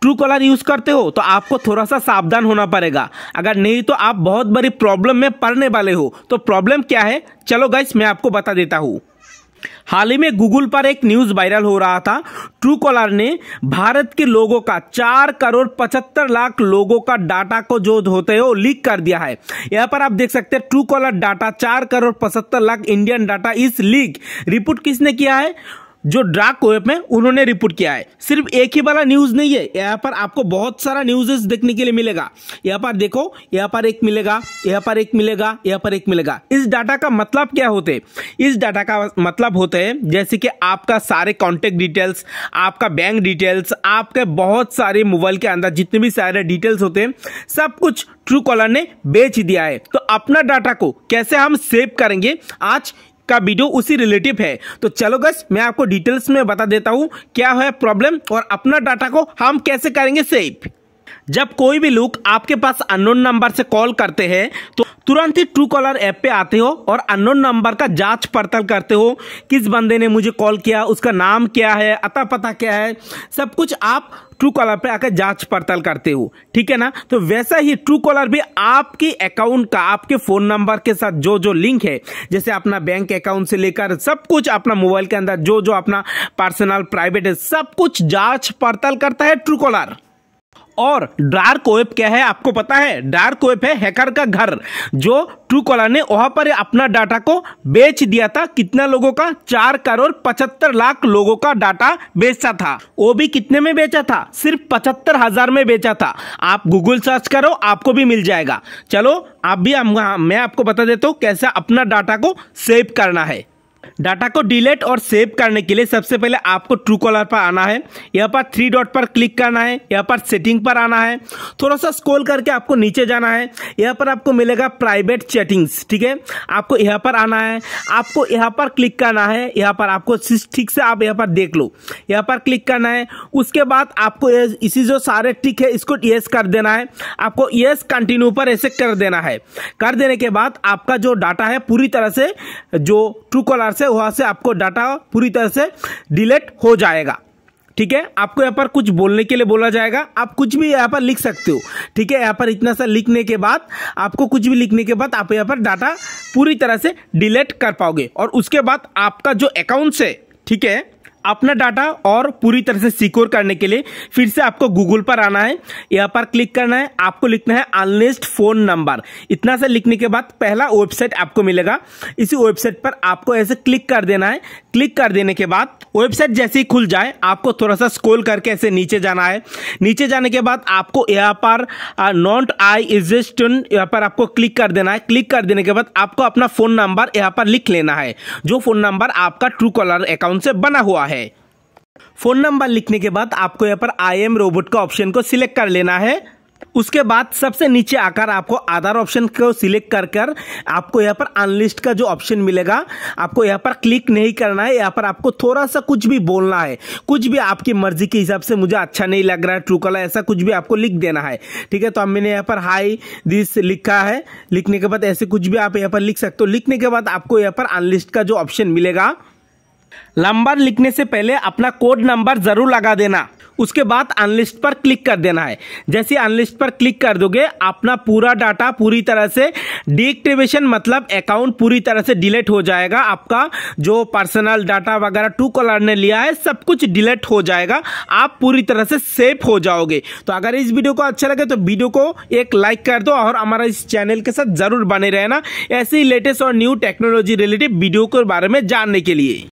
true collar use करते हो तो आपको थोड़ा सा सावधान होना पड़ेगा अगर नहीं तो आप बहुत बड़ी प्रॉब्लम में पड़ने वाले हो तो प्रॉब्लम क्या है चलो गाइस मैं आपको बता देता हूँ हाल ही में गूगल पर एक न्यूज वायरल हो रहा था ट्रू कॉलर ने भारत के लोगों का चार करोड़ पचहत्तर लाख लोगों का डाटा को जो होते हो लीक कर दिया है यहाँ पर आप देख सकते हैं ट्रू कॉलर डाटा चार करोड़ पचहत्तर लाख इंडियन डाटा इस लीक रिपोर्ट किसने किया है जो ड्राक वेब में उन्होंने रिपोर्ट किया है सिर्फ एक ही वाला न्यूज नहीं है यहाँ पर आपको बहुत सारा न्यूज देखने के लिए मिलेगा यहाँ पर देखो यहाँ पर एक मिलेगा यहाँ पर एक मिलेगा यहाँ पर एक मिलेगा इस डाटा का मतलब क्या होते है इस डाटा का मतलब होते है जैसे कि आपका सारे कॉन्टेक्ट डिटेल्स आपका बैंक डिटेल्स आपके बहुत सारे मोबाइल के अंदर जितने भी सारे डिटेल्स होते हैं सब कुछ ट्रू कॉलर ने बेच दिया है तो अपना डाटा को कैसे हम सेव करेंगे आज का वीडियो उसी रिलेटिव है तो चलो गस मैं आपको डिटेल्स में बता देता हूँ क्या है प्रॉब्लम और अपना डाटा को हम कैसे करेंगे सेफ जब कोई भी लोग आपके पास अननोन नंबर से कॉल करते हैं तो तुरंत ही ट्रू कॉलर ऐप पे आते हो और अननोन नंबर का जांच पड़ताल करते हो किस बंदे ने मुझे कॉल किया उसका नाम क्या है अता पता क्या है सब कुछ आप ट्रू कॉलर पे आकर जांच पड़ताल करते हो ठीक है ना तो वैसा ही ट्रू कॉलर भी आपके अकाउंट का आपके फोन नंबर के साथ जो जो लिंक है जैसे अपना बैंक अकाउंट से लेकर सब कुछ अपना मोबाइल के अंदर जो जो अपना पर्सनल प्राइवेट है सब कुछ जांच पड़ताल करता है ट्रू कॉलर और डार्क वेब क्या है आपको पता है डार्क वेब है हैकर का घर जो ट्रू कॉलर ने वहां पर अपना डाटा को बेच दिया था कितना लोगों का चार करोड़ पचहत्तर लाख लोगों का डाटा बेचा था वो भी कितने में बेचा था सिर्फ पचहत्तर हजार में बेचा था आप गूगल सर्च करो आपको भी मिल जाएगा चलो आप भी मैं आपको बता देता हूँ कैसे अपना डाटा को सेव करना है डाटा को डिलीट और सेव करने के लिए सबसे पहले आपको ट्रू कॉलर पर आना है यहाँ पर थ्री डॉट पर क्लिक करना है यहाँ पर सेटिंग पर आना है थोड़ा सा स्क्रॉल करके आपको नीचे जाना है यहाँ पर आपको मिलेगा प्राइवेट चैटिंग्स ठीक है आपको यहाँ पर आना है आपको यहाँ पर क्लिक करना है यहाँ पर आपको ठीक से आप यहाँ पर देख लो यहाँ पर क्लिक करना है उसके बाद आपको इसी जो सारे ट्रिक है इसको येस कर देना है आपको येस कंटिन्यू पर ऐसे कर देना है कर देने के बाद आपका जो डाटा है पूरी तरह से जो ट्रू कॉलर प्रकार से वहां से आपको डाटा पूरी तरह से डिलीट हो जाएगा ठीक है आपको यहाँ पर कुछ बोलने के लिए बोला जाएगा आप कुछ भी यहाँ पर लिख सकते हो ठीक है यहाँ पर इतना सा लिखने के बाद आपको कुछ भी लिखने के बाद आप यहाँ पर डाटा पूरी तरह से डिलीट कर पाओगे और उसके बाद आपका जो अकाउंट्स है ठीक है अपना डाटा और पूरी तरह से सिक्योर करने के लिए फिर से आपको गूगल पर आना है यहाँ पर क्लिक करना है आपको लिखना है अनलिस्ट फोन नंबर इतना से लिखने के बाद पहला वेबसाइट आपको मिलेगा इसी वेबसाइट पर आपको ऐसे क्लिक कर देना है क्लिक कर देने के बाद वेबसाइट जैसे ही खुल जाए आपको थोड़ा सा स्क्रोल करके ऐसे नीचे जाना है नीचे जाने के बाद आपको यहाँ पर नॉट आई एग्जिस्टन यहाँ पर आपको क्लिक कर देना है क्लिक कर देने के बाद आपको अपना फोन नंबर यहाँ पर लिख लेना है जो फोन नंबर आपका ट्रू कॉलर अकाउंट से बना हुआ है है फ़ोन नंबर लिखने के बाद आपको यहाँ पर आई एम रोबोट का ऑप्शन को सिलेक्ट कर लेना है उसके बाद सबसे नीचे आकर आपको आधार ऑप्शन को सिलेक्ट कर कर आपको यहाँ पर अनलिस्ट का जो ऑप्शन मिलेगा आपको यहाँ पर क्लिक नहीं करना है यहाँ पर आपको थोड़ा सा कुछ भी बोलना है कुछ भी आपकी मर्जी के हिसाब से मुझे अच्छा नहीं लग रहा है ट्रू कलर ऐसा कुछ भी आपको लिख देना है ठीक है तो अब मैंने यहाँ पर हाई दिस लिखा है लिखने के बाद ऐसे कुछ भी आप यहाँ पर लिख सकते हो लिखने के बाद आपको यहाँ पर अनलिस्ट का जो ऑप्शन मिलेगा नंबर लिखने से पहले अपना कोड नंबर जरूर लगा देना उसके बाद अनलिस्ट पर क्लिक कर देना है जैसे अनलिस्ट पर क्लिक कर दोगे अपना पूरा डाटा पूरी तरह से डीएक्टिवेशन मतलब अकाउंट पूरी तरह से डिलीट हो जाएगा आपका जो पर्सनल डाटा वगैरह टू कॉलर ने लिया है सब कुछ डिलीट हो जाएगा आप पूरी तरह से सेफ हो जाओगे तो अगर इस वीडियो को अच्छा लगे तो वीडियो को एक लाइक कर दो और हमारा इस चैनल के साथ जरूर बने रहना ऐसे ही लेटेस्ट और न्यू टेक्नोलॉजी रिलेटेड वीडियो के बारे में जानने के लिए